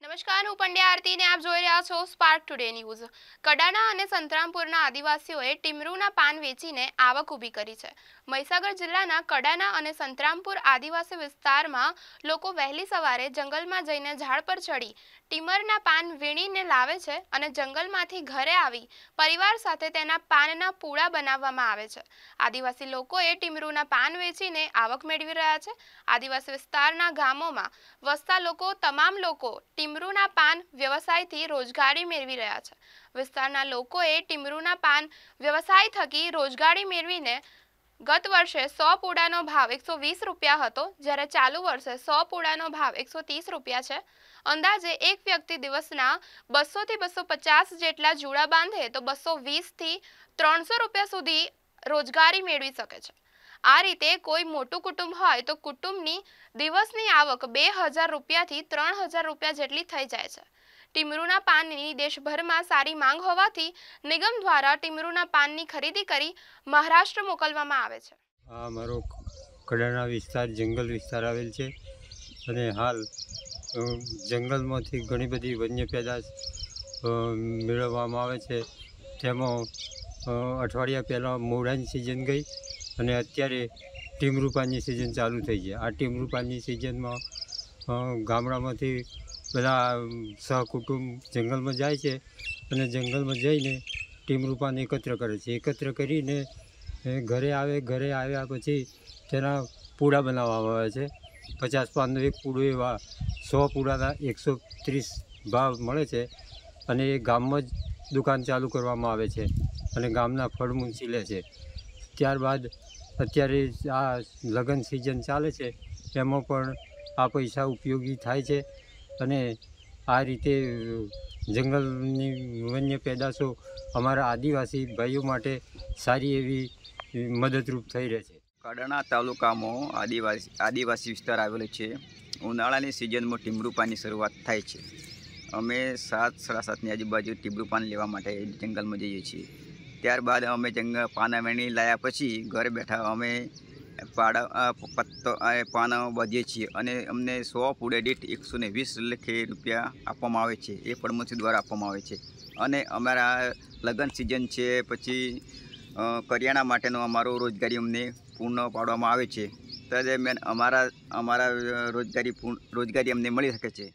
નમસ્કાર હું પંડ્યા આરતીને આપ જોઈ રહ્યા છો સ્પાર્ક ટુડે ન્યૂઝ કડાણા અને સંતરામપુરના આદિવાસીઓએ ટીમરૂના પાન વેચીને આવક ઊભી કરી છે મહીસાગર જિલ્લાના કડાણા અને સંતરામપુર આદિવાસી વિસ્તારમાં લોકો વહેલી સવારે જંગલમાં જઈને ઝાડ પર ચડી ટીમરના પાન વીણીને લાવે છે અને જંગલમાંથી ઘરે આવી પરિવાર સાથે તેના પાનના પૂળા બનાવવામાં આવે છે આદિવાસી લોકોએ ટીમરૂના પાન વેચીને આવક મેળવી રહ્યા છે આદિવાસી વિસ્તારના ગામોમાં વસતા લોકો તમામ લોકો ટીમરુના પાન વ્યવસાયથી રોજગારી મેળવી રહ્યા છે વિસ્તારના લોકોએ ટીમરૂના પાન વ્યવસાય થકી રોજગારી મેળવીને ગત વર્ષે સો પૂડાનો ભાવ એકસો વીસ રૂપિયા હતો જ્યારે ચાલુ વર્ષે સો પૂડાનો ભાવ એકસો ત્રીસ રૂપિયા છે અંદાજે એક વ્યક્તિ દિવસના બસોથી બસો પચાસ જેટલા જુડા બાંધે તો બસો વીસથી ત્રણસો રૂપિયા સુધી રોજગારી મેળવી શકે છે આ રીતે કોઈ મોટું કુટુંબ હોય તો કુટુંબની દિવસની આવક બે હજાર રૂપિયાથી ત્રણ હજાર રૂપિયા જેટલી થઈ જાય છે ટીમરૂના પાનની દેશભરમાં સારી માંગ હોવાથી નિગમ દ્વારા ટીમરૂના પાનની ખરીદી કરી મહારાષ્ટ્ર મોકલવામાં આવે છે આ મારો કડાણા વિસ્તાર જંગલ વિસ્તાર આવેલ છે અને હાલ જંગલમાંથી ઘણી બધી વન્ય પેદાશ મેળવવામાં આવે છે તેમાં અઠવાડિયા પહેલાં મોડાની સિઝન ગઈ અને અત્યારે ટીમરૂ સિઝન ચાલુ થઈ છે આ ટીમરૂ સિઝનમાં ગામડામાંથી બધા સહકુટુંબ જંગલમાં જાય છે અને જંગલમાં જઈને ટીમરૂ એકત્ર કરે છે એકત્ર કરીને ઘરે આવે ઘરે આવ્યા પછી તેના પૂડા બનાવવામાં આવે છે પચાસ પાનનો એક પૂડો એવા સો પૂડાના એકસો ત્રીસ ભાવ મળે છે અને એ ગામમાં જ દુકાન ચાલુ કરવામાં આવે છે અને ગામના ફળ મુનશી લે છે ત્યારબાદ અત્યારે આ લગ્ન સિઝન ચાલે છે એમાં પણ આ પૈસા ઉપયોગી થાય છે અને આ રીતે જંગલની વન્ય પેદાશો અમારા આદિવાસી ભાઈઓ માટે સારી એવી મદદરૂપ થઈ રહે છે કડાણા તાલુકામાં આદિવાસી આદિવાસી વિસ્તાર આવેલો છે ઉનાળાની સિઝનમાં ટીમરૂ પાનની શરૂઆત થાય છે અમે સાત સાડા સાતની આજુબાજુ ટીબરૂ પાન લેવા માટે જંગલમાં જઈએ છીએ ત્યારબાદ અમે જંગલ પાના વેણી લાયા પછી ઘરે બેઠા અમે પાડા પત્તો પાનાઓ બાંધીએ છીએ અને અમને સો પૂડે દીઠ એકસો ને વીસ લખે રૂપિયા આપવામાં આવે છે એ પડમસી દ્વારા આપવામાં આવે છે અને અમારા લગ્ન સિઝન છે પછી કરિયાણા માટેનો અમારો રોજગારી અમને પૂર્ણ પાડવામાં આવે છે તે દરમિયાન અમારા અમારા રોજગારી પૂર્ણ રોજગારી અમને મળી શકે છે